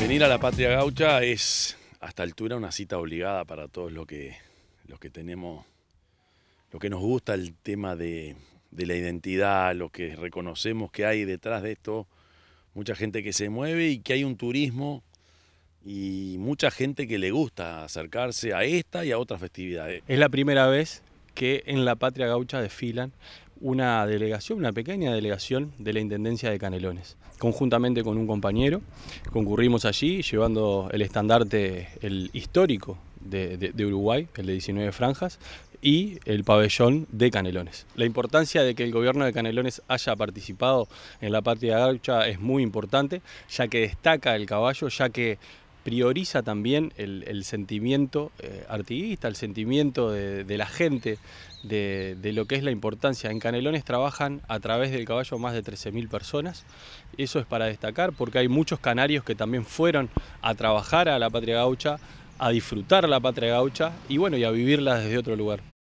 Venir a la patria gaucha es hasta altura una cita obligada para todos los que, los que tenemos, lo que nos gusta el tema de, la identidad, lo que reconocemos que hay detrás de esto, mucha gente que se mueve y que hay un turismo y mucha gente que le gusta acercarse a esta y a otras festividades. Es la primera vez que en la patria gaucha desfilan una delegación, una pequeña delegación de la Intendencia de Canelones. Conjuntamente con un compañero concurrimos allí llevando el estandarte, el histórico de, Uruguay, el de 19 franjas, y el pabellón de Canelones. La importancia de que el gobierno de Canelones haya participado en la de gaucha es muy importante, ya que destaca el caballo, ya que prioriza también el, sentimiento eh, artiguista, el sentimiento de, la gente, de, lo que es la importancia. En Canelones trabajan a través del caballo más de 13.000 personas, eso es para destacar porque hay muchos canarios que también fueron a trabajar a la patria gaucha, a disfrutar la patria gaucha y bueno, y a vivirla desde otro lugar.